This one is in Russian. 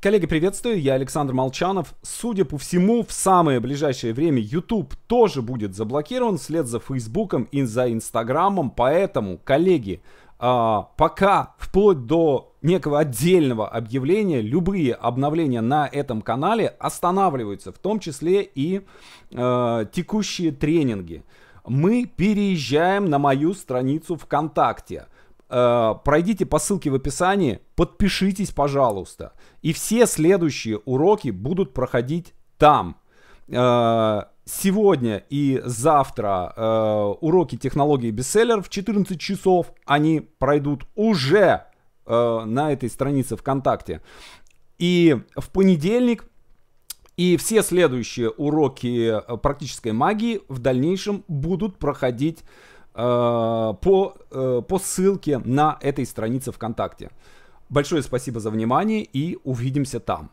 Коллеги, приветствую, я Александр Молчанов. Судя по всему, в самое ближайшее время YouTube тоже будет заблокирован вслед за Facebook и за Инстаграмом, поэтому, коллеги, а, пока вплоть до некого отдельного объявления любые обновления на этом канале останавливаются, в том числе и а, текущие тренинги. Мы переезжаем на мою страницу ВКонтакте – Э, пройдите по ссылке в описании, подпишитесь, пожалуйста. И все следующие уроки будут проходить там. Э, сегодня и завтра э, уроки технологии бестселлер в 14 часов. Они пройдут уже на этой странице ВКонтакте. И в понедельник и все следующие уроки практической магии в дальнейшем будут проходить Э, по, э, по ссылке на этой странице ВКонтакте. Большое спасибо за внимание и увидимся там.